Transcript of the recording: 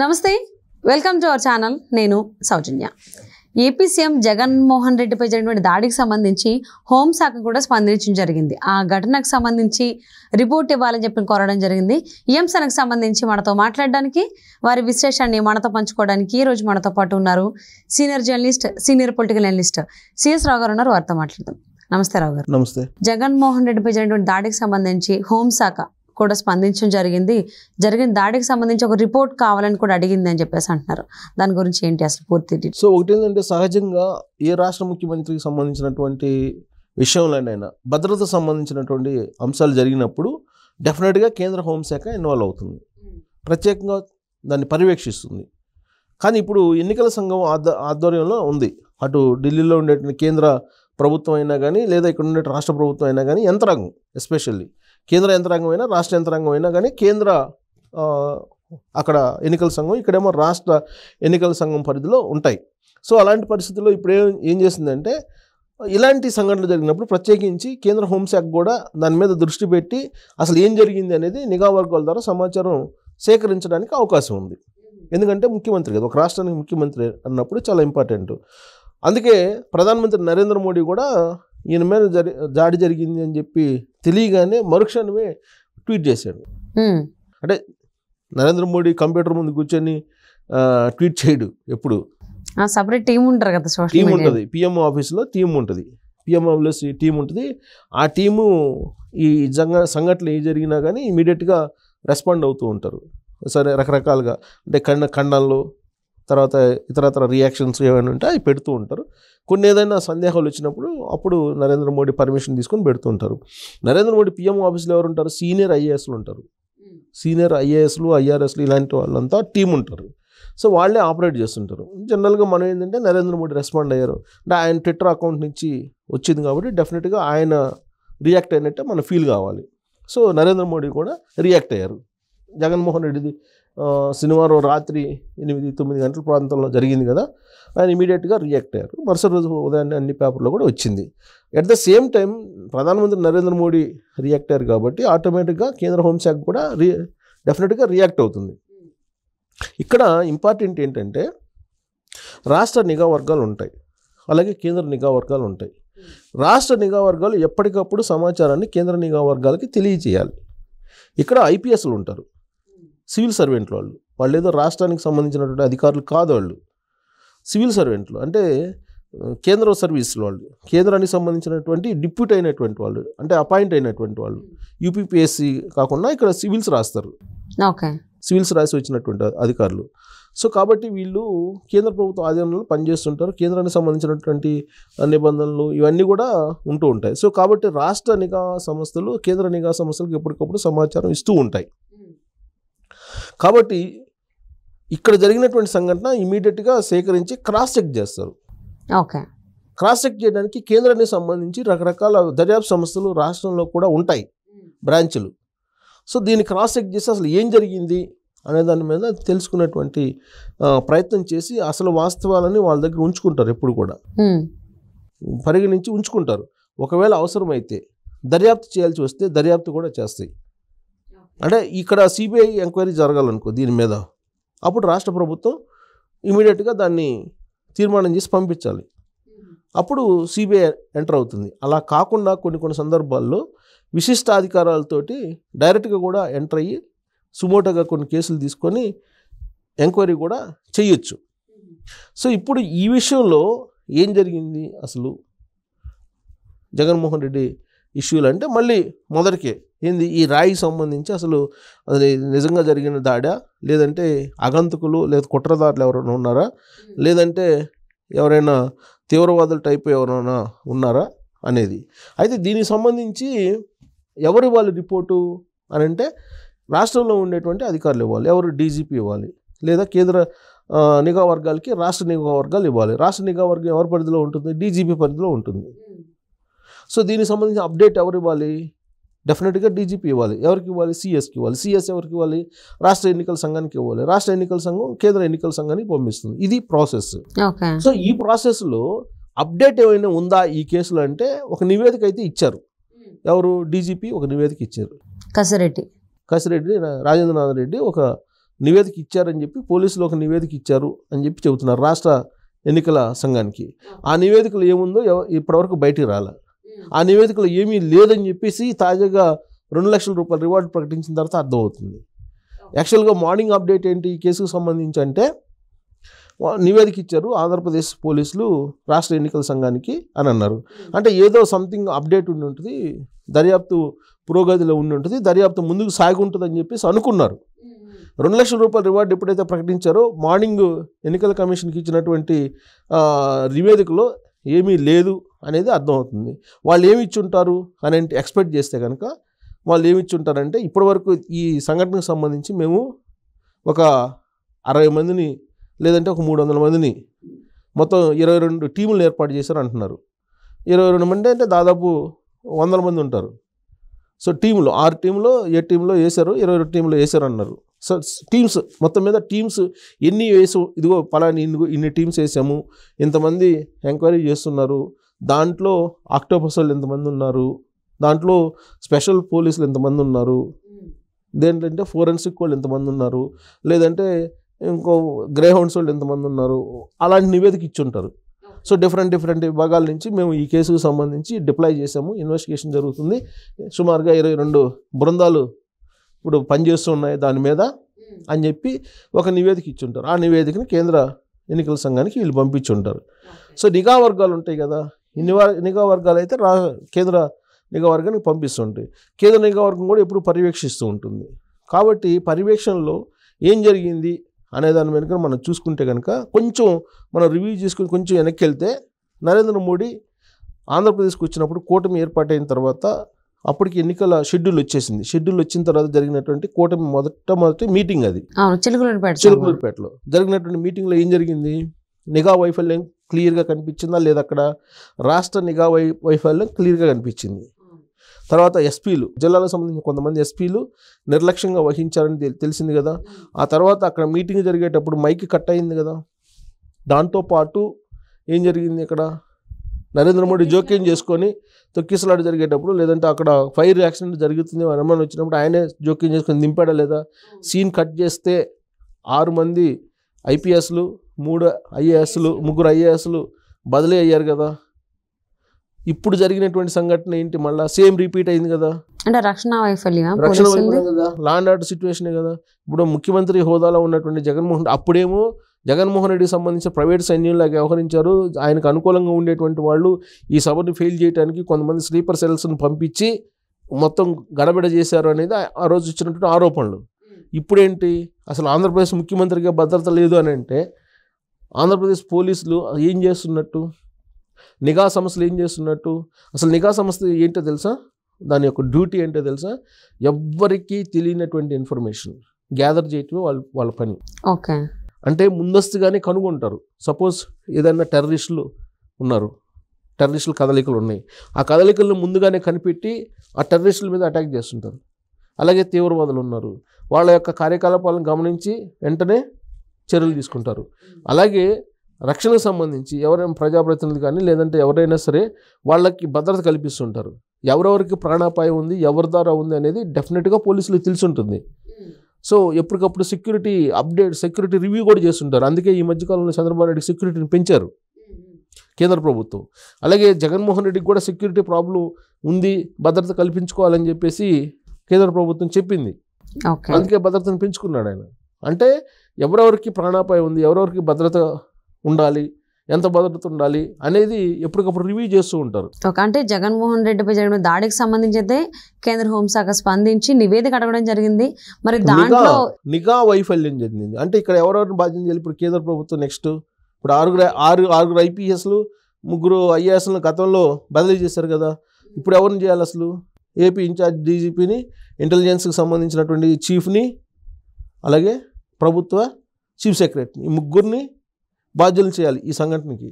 నమస్తే welcome to our channel నేను సౌజన్య AP CM Jaganmohan రెడ్డిపై జరిగినటువంటి దాడికి సంబంధించి హోంశాఖ కూడా స్పందించడం జరిగింది ఆ ఘటనకు సంబంధించి రిపోర్ట్ ఇవ్వాలని చెప్పి కోరడం జరిగింది ఈ అంశానికి సంబంధించి మనతో మాట్లాడడానికి వారి విశ్లేషణని మనతో పంచుకోవడానికి ఈరోజు మనతో పాటు ఉన్నారు senior journalist senior political analyst CS Rao garu ఉన్నారు వారితో మాట్లాడదాం నమస్తే రావు గారు నమస్తే జగన్మోహన్ రెడ్డిపై జరిగినటువంటి దాడికి సంబంధించి హోంశాఖ కూడా స్పందించడం జరిగింది జరిగిన దాడికి సంబంధించి ఒక రిపోర్ట్ కావాలని కూడా అడిగింది అని చెప్పేసి అంటున్నారు దాని గురించి ఏంటి అసలు పూర్తి సో ఒకటి ఏంటంటే సహజంగా ఏ రాష్ట్ర ముఖ్యమంత్రికి సంబంధించినటువంటి విషయంలోనైనా భద్రత సంబంధించినటువంటి అంశాలు జరిగినప్పుడు డెఫినెట్గా కేంద్ర హోంశాఖ ఇన్వాల్వ్ అవుతుంది ప్రత్యేకంగా దాన్ని పర్యవేక్షిస్తుంది కానీ ఇప్పుడు ఎన్నికల సంఘం ఆధ్వర్యంలో ఉంది అటు ఢిల్లీలో ఉండేటువంటి కేంద్ర ప్రభుత్వం అయినా కానీ లేదా ఇక్కడ ఉండే రాష్ట్ర ప్రభుత్వం అయినా కానీ యంత్రాంగం ఎస్పెషల్లీ కేంద్ర యంత్రాంగం అయినా రాష్ట్ర యంత్రాంగం అయినా కానీ కేంద్ర అక్కడ ఎన్నికల సంఘం ఇక్కడేమో రాష్ట్ర ఎన్నికల సంఘం పరిధిలో ఉంటాయి సో అలాంటి పరిస్థితుల్లో ఇప్పుడు ఏం ఏం చేసిందంటే ఇలాంటి సంఘటనలు జరిగినప్పుడు ప్రత్యేకించి కేంద్ర హోంశాఖ కూడా దాని మీద దృష్టి పెట్టి అసలు ఏం జరిగింది అనేది నిఘా వర్గాల ద్వారా సమాచారం సేకరించడానికి అవకాశం ఉంది ఎందుకంటే ముఖ్యమంత్రి కదా ఒక రాష్ట్రానికి ముఖ్యమంత్రి అన్నప్పుడు చాలా ఇంపార్టెంట్ అందుకే ప్రధానమంత్రి నరేంద్ర మోడీ కూడా ఈయన మీద జరి దాడి జరిగింది అని చెప్పి తెలియగానే మరుక్షణమే ట్వీట్ చేశాడు అంటే నరేంద్ర మోడీ కంప్యూటర్ ముందు కూర్చొని ట్వీట్ చేయడు ఎప్పుడు సపరేట్ టీం ఉంటారు కదా టీం ఉంటుంది పిఎం ఆఫీస్లో టీం ఉంటుంది పిఎం అంబులెన్స్ టీం ఉంటుంది ఆ టీము ఈ జంగ సంఘటనలు ఏ జరిగినా కానీ ఇమీడియట్గా రెస్పాండ్ అవుతూ ఉంటారు సరే రకరకాలుగా అంటే కన్న ఖండంలో తర్వాత ఇతరతర రియాక్షన్స్ ఏమైనా ఉంటే అవి పెడుతూ ఉంటారు కొన్ని ఏదైనా సందేహాలు వచ్చినప్పుడు అప్పుడు నరేంద్ర మోడీ పర్మిషన్ తీసుకొని పెడుతూ ఉంటారు నరేంద్ర మోడీ పీఎం ఆఫీస్లో ఎవరు ఉంటారు సీనియర్ ఐఏఎస్లు ఉంటారు సీనియర్ ఐఏఎస్లు ఐఆర్ఎస్లు ఇలాంటి వాళ్ళంతా టీం ఉంటారు సో వాళ్ళే ఆపరేట్ చేస్తుంటారు జనరల్గా మనం ఏంటంటే నరేంద్ర మోడీ రెస్పాండ్ అయ్యారు అంటే ఆయన ట్విట్టర్ అకౌంట్ నుంచి వచ్చింది కాబట్టి డెఫినెట్గా ఆయన రియాక్ట్ అయినట్టే మనం ఫీల్ కావాలి సో నరేంద్ర మోడీ కూడా రియాక్ట్ అయ్యారు జగన్మోహన్ రెడ్డిది శనివారం రాత్రి ఎనిమిది తొమ్మిది గంటల ప్రాంతంలో జరిగింది కదా ఆయన ఇమీడియట్గా రియాక్ట్ అయ్యారు మరుసటి రోజు ఉదయాన్నే అన్ని పేపర్లో కూడా వచ్చింది అట్ ద సేమ్ టైం ప్రధానమంత్రి నరేంద్ర మోడీ రియాక్ట్ అయ్యారు కాబట్టి ఆటోమేటిక్గా కేంద్ర హోంశాఖ కూడా రి డెఫినెట్గా రియాక్ట్ అవుతుంది ఇక్కడ ఇంపార్టెంట్ ఏంటంటే రాష్ట్ర నిఘా వర్గాలు ఉంటాయి అలాగే కేంద్ర నిఘా వర్గాలు ఉంటాయి రాష్ట్ర నిఘా వర్గాలు ఎప్పటికప్పుడు సమాచారాన్ని కేంద్ర నిఘా వర్గాలకి తెలియజేయాలి ఇక్కడ ఐపీఎస్లు ఉంటారు సివిల్ సర్వెంట్లు వాళ్ళు వాళ్ళు ఏదో రాష్ట్రానికి సంబంధించినటువంటి అధికారులు కాదు వాళ్ళు సివిల్ సర్వెంట్లు అంటే కేంద్ర సర్వీసులు వాళ్ళు కేంద్రానికి సంబంధించినటువంటి డిప్యూట్ అయినటువంటి వాళ్ళు అంటే అపాయింట్ అయినటువంటి వాళ్ళు యూపీపీఎస్సి కాకుండా ఇక్కడ సివిల్స్ రాస్తారు ఓకే సివిల్స్ రాసి వచ్చినటువంటి అధికారులు సో కాబట్టి వీళ్ళు కేంద్ర ప్రభుత్వ ఆధీనంలో పనిచేస్తుంటారు కేంద్రానికి సంబంధించినటువంటి నిబంధనలు ఇవన్నీ కూడా ఉంటూ ఉంటాయి సో కాబట్టి రాష్ట్ర నిఘా సంస్థలు కేంద్ర నిఘా సంస్థలకు ఎప్పటికప్పుడు సమాచారం ఇస్తూ ఉంటాయి కాబట్టి ఇక్కడ జరిగినటువంటి సంఘటన ఇమీడియట్గా సేకరించి క్రాస్ చెక్ చేస్తారు ఓకే క్రాస్ చెక్ చేయడానికి కేంద్రానికి సంబంధించి రకరకాల దర్యాప్తు సంస్థలు రాష్ట్రంలో కూడా ఉంటాయి బ్రాంచ్లు సో దీన్ని క్రాస్ చెక్ చేసి అసలు ఏం జరిగింది అనే దాని మీద తెలుసుకునేటువంటి ప్రయత్నం చేసి అసలు వాస్తవాలని వాళ్ళ దగ్గర ఉంచుకుంటారు ఎప్పుడు కూడా పరిగణించి ఉంచుకుంటారు ఒకవేళ అవసరమైతే దర్యాప్తు చేయాల్సి వస్తే దర్యాప్తు కూడా చేస్తాయి అంటే ఇక్కడ సిబిఐ ఎంక్వైరీ జరగాలనుకో దీని మీద అప్పుడు రాష్ట్ర ప్రభుత్వం ఇమీడియట్గా దాన్ని తీర్మానం చేసి పంపించాలి అప్పుడు సిబిఐ ఎంటర్ అవుతుంది అలా కాకుండా కొన్ని కొన్ని సందర్భాల్లో విశిష్ట అధికారాలతోటి డైరెక్ట్గా కూడా ఎంటర్ అయ్యి సుమోటోగా కొన్ని కేసులు తీసుకొని ఎంక్వైరీ కూడా చేయొచ్చు సో ఇప్పుడు ఈ విషయంలో ఏం జరిగింది అసలు జగన్మోహన్ రెడ్డి ఇష్యూలు అంటే మళ్ళీ మొదటికే ఏంది ఈ రాయి సంబంధించి అసలు అది నిజంగా జరిగిన దాడా లేదంటే అగంతకులు లేదా కుట్రదారులు ఎవరైనా ఉన్నారా లేదంటే ఎవరైనా తీవ్రవాదుల టైప్ ఎవరైనా ఉన్నారా అనేది అయితే దీనికి సంబంధించి ఎవరు ఇవ్వాలి రిపోర్టు అని అంటే రాష్ట్రంలో ఉండేటువంటి అధికారులు ఇవ్వాలి ఎవరు డీజీపీ ఇవ్వాలి లేదా కేంద్ర నిఘా వర్గాలకి రాష్ట్ర నిఘా వర్గాలు ఇవ్వాలి రాష్ట్ర నిఘా వర్గం ఎవరి పరిధిలో ఉంటుంది డీజీపీ పరిధిలో ఉంటుంది సో దీనికి సంబంధించిన అప్డేట్ ఎవరు ఇవ్వాలి డెఫినెట్గా డీజీపీ ఇవ్వాలి ఎవరికి ఇవ్వాలి సిఎస్కి ఇవ్వాలి సిఎస్ ఎవరికి ఇవ్వాలి రాష్ట్ర ఎన్నికల సంఘానికి ఇవ్వాలి రాష్ట్ర ఎన్నికల సంఘం కేంద్ర ఎన్నికల సంఘానికి పంపిస్తుంది ఇది ప్రాసెస్ సో ఈ ప్రాసెస్లో అప్డేట్ ఏమైనా ఉందా ఈ కేసులో అంటే ఒక నివేదిక అయితే ఇచ్చారు ఎవరు డీజీపీ ఒక నివేదిక ఇచ్చారు కసిరెడ్డి కసిరెడ్డి రాజేంద్రనాథ్ రెడ్డి ఒక నివేదిక ఇచ్చారని చెప్పి పోలీసులు ఒక నివేదిక ఇచ్చారు అని చెప్పి చెబుతున్నారు రాష్ట్ర ఎన్నికల సంఘానికి ఆ నివేదికలు ఏముందో ఇప్పటివరకు బయటికి రాలే ఆ నివేదికలో ఏమీ లేదని చెప్పేసి తాజాగా రెండు లక్షల రూపాయల రివార్డు ప్రకటించిన తర్వాత అర్థమవుతుంది యాక్చువల్గా మార్నింగ్ అప్డేట్ ఏంటి ఈ కేసుకు సంబంధించి అంటే నివేదిక ఇచ్చారు ఆంధ్రప్రదేశ్ పోలీసులు రాష్ట్ర ఎన్నికల సంఘానికి అని అన్నారు అంటే ఏదో సంథింగ్ అప్డేట్ ఉండి ఉంటుంది దర్యాప్తు పురోగతిలో ఉండి ఉంటుంది దర్యాప్తు ముందుకు సాగుంటుందని చెప్పేసి అనుకున్నారు రెండు లక్షల రూపాయల రివార్డు ఎప్పుడైతే ప్రకటించారో మార్నింగ్ ఎన్నికల కమిషన్కి ఇచ్చినటువంటి నివేదికలో ఏమీ లేదు అనేది అర్థమవుతుంది వాళ్ళు ఏమి ఇచ్చుంటారు అని ఎక్స్పెక్ట్ చేస్తే కనుక వాళ్ళు ఏమి ఇచ్చుంటారంటే ఇప్పటివరకు ఈ సంఘటనకు సంబంధించి మేము ఒక అరవై మందిని లేదంటే ఒక మూడు వందల మందిని మొత్తం ఇరవై రెండు టీములు ఏర్పాటు చేశారు అంటున్నారు ఇరవై రెండు మంది అంటే దాదాపు వందల మంది ఉంటారు సో టీంలో ఆరు టీంలో ఏ టీంలో వేశారు ఇరవై రెండు టీంలో వేశారు అన్నారు సో టీమ్స్ మొత్తం మీద టీమ్స్ ఎన్ని వేసు ఇదిగో పలాని ఇన్ని టీమ్స్ వేసాము ఇంతమంది ఎంక్వైరీ చేస్తున్నారు దాంట్లో ఆక్టోపస్ వాళ్ళు ఎంతమంది ఉన్నారు దాంట్లో స్పెషల్ పోలీసులు ఎంతమంది ఉన్నారు hmm. దేంట్లో ఫోరెన్సిక్ వాళ్ళు ఎంతమంది ఉన్నారు లేదంటే ఇంకో గ్రే హౌండ్స్ వాళ్ళు ఎంతమంది ఉన్నారు అలాంటి నివేదిక ఇచ్చుంటారు సో డిఫరెంట్ డిఫరెంట్ విభాగాల నుంచి మేము ఈ కేసుకు సంబంధించి డిప్లాయ్ చేసాము ఇన్వెస్టిగేషన్ జరుగుతుంది సుమారుగా ఇరవై రెండు బృందాలు ఇప్పుడు పనిచేస్తూ ఉన్నాయి దాని మీద అని చెప్పి ఒక నివేదిక ఇచ్చుంటారు ఆ నివేదికని కేంద్ర ఎన్నికల సంఘానికి వీళ్ళు పంపించుంటారు సో నిఘా వర్గాలు ఉంటాయి కదా ఈ నివా నిఘా వర్గాలు అయితే రా కేంద్ర నిఘా వర్గానికి పంపిస్తుంటాయి కేంద్ర నిఘా వర్గం కూడా ఎప్పుడు పర్యవేక్షిస్తూ ఉంటుంది కాబట్టి పర్యవేక్షణలో ఏం జరిగింది అనే దాని మీద మనం చూసుకుంటే కనుక కొంచెం మనం రివ్యూ చేసుకుని కొంచెం వెనక్కి వెళ్తే నరేంద్ర మోడీ ఆంధ్రప్రదేశ్కి వచ్చినప్పుడు కూటమి ఏర్పాటైన తర్వాత అప్పటికి ఎన్నికల షెడ్యూల్ వచ్చేసింది షెడ్యూల్ వచ్చిన తర్వాత జరిగినటువంటి కూటమి మొదట మొదటి మీటింగ్ అది చిలుకూరుపేటలో జరిగినటువంటి మీటింగ్లో ఏం జరిగింది నిఘా వైఫల్యం క్లియర్గా కనిపించిందా లేదా అక్కడ రాష్ట్ర నిఘా వై వైఫల్యం క్లియర్గా కనిపించింది తర్వాత ఎస్పీలు జిల్లాలకు సంబంధించిన కొంతమంది ఎస్పీలు నిర్లక్ష్యంగా వహించారని తెలిసింది కదా ఆ తర్వాత అక్కడ మీటింగ్ జరిగేటప్పుడు మైక్ కట్ అయింది కదా దాంతోపాటు ఏం జరిగింది ఇక్కడ నరేంద్ర మోడీ జోక్యం చేసుకొని తొక్కిసలాట జరిగేటప్పుడు లేదంటే అక్కడ ఫైర్ యాక్సిడెంట్ జరుగుతుంది అనుమానం వచ్చినప్పుడు ఆయనే జోక్యం చేసుకొని దింపాడా లేదా సీన్ కట్ చేస్తే ఆరు మంది ఐపీఎస్లు మూడు ఐఏఎస్లు ముగ్గురు ఐఏఎస్లు బదిలీ అయ్యారు కదా ఇప్పుడు జరిగినటువంటి సంఘటన ఏంటి మళ్ళీ సేమ్ రిపీట్ అయింది కదా అంటే రక్షణ వైఫల్యం కదా లాండ్ ఆర్డర్ సిచ్యువేషన్ కదా ఇప్పుడు ముఖ్యమంత్రి హోదాలో ఉన్నటువంటి జగన్మోహన్ అప్పుడేమో జగన్మోహన్ రెడ్డికి సంబంధించిన ప్రైవేట్ సైన్యంలో వ్యవహరించారు ఆయనకు అనుకూలంగా ఉండేటువంటి వాళ్ళు ఈ సభను ఫెయిల్ చేయడానికి కొంతమంది స్లీపర్ సెల్స్ను పంపించి మొత్తం గడబిడ చేశారు అనేది ఆ రోజు ఇచ్చినటువంటి ఆరోపణలు ఇప్పుడేంటి అసలు ఆంధ్రప్రదేశ్ ముఖ్యమంత్రిగా భద్రత లేదు అని అంటే ఆంధ్రప్రదేశ్ పోలీసులు ఏం చేస్తున్నట్టు నిఘా సంస్థలు ఏం చేస్తున్నట్టు అసలు నిఘా సంస్థ ఏంటో తెలుసా దాని యొక్క డ్యూటీ ఏంటో తెలుసా ఎవ్వరికీ తెలియనటువంటి ఇన్ఫర్మేషన్ గ్యాదర్ చేయటమే వాళ్ళ వాళ్ళ పని ఓకే అంటే ముందస్తుగానే కనుగొంటారు సపోజ్ ఏదైనా టెర్రరిస్టులు ఉన్నారు టెర్రరిస్టుల కదలికలు ఉన్నాయి ఆ కదలికలను ముందుగానే కనిపెట్టి ఆ టెర్రరిస్టుల మీద అటాక్ చేస్తుంటారు అలాగే తీవ్రవాదులు ఉన్నారు వాళ్ళ యొక్క కార్యకలాపాలను గమనించి వెంటనే చర్యలు తీసుకుంటారు అలాగే రక్షణకు సంబంధించి ఎవరైనా ప్రజాప్రతినిధులు కానీ లేదంటే ఎవరైనా సరే వాళ్ళకి భద్రత కల్పిస్తుంటారు ఎవరెవరికి ప్రాణాపాయం ఉంది ఎవరి ద్వారా ఉంది అనేది డెఫినెట్గా పోలీసులు తెలిసి ఉంటుంది సో ఎప్పటికప్పుడు సెక్యూరిటీ అప్డేట్ సెక్యూరిటీ రివ్యూ కూడా చేస్తుంటారు అందుకే ఈ మధ్యకాలంలో చంద్రబాబు నాయుడు సెక్యూరిటీని పెంచారు కేంద్ర ప్రభుత్వం అలాగే జగన్మోహన్ రెడ్డికి కూడా సెక్యూరిటీ ప్రాబ్లం ఉంది భద్రత కల్పించుకోవాలని చెప్పేసి కేంద్ర ప్రభుత్వం చెప్పింది అందుకే భద్రతను పెంచుకున్నాడు ఆయన అంటే ఎవరెవరికి ప్రాణాపాయం ఉంది ఎవరెవరికి భద్రత ఉండాలి ఎంత భద్రత ఉండాలి అనేది ఎప్పటికప్పుడు రివ్యూ చేస్తూ ఉంటారు అంటే జగన్మోహన్ రెడ్డిపై జరిగిన దాడికి సంబంధించి అయితే కేంద్ర హోంశాఖ స్పందించి నివేదిక అడగడం జరిగింది మరి దాంట్లో నిఘా వైఫల్యం జరిగింది అంటే ఇక్కడ ఎవరెవరిని బాధ్యత చేయాలి ఇప్పుడు కేంద్ర ప్రభుత్వం నెక్స్ట్ ఇప్పుడు ఆరుగురు ఆరు ఆరుగురు ఐపీఎస్లు ముగ్గురు ఐఏఎస్లను గతంలో బదిలీ చేశారు కదా ఇప్పుడు ఎవరిని చేయాలి అసలు ఏపీ ఇన్ఛార్జ్ డీజీపీని ఇంటెలిజెన్స్కి సంబంధించినటువంటి చీఫ్ని అలాగే ప్రభుత్వ చీఫ్ సెక్రటరీని ఈ ముగ్గురిని బాధ్యులు చేయాలి ఈ సంఘటనకి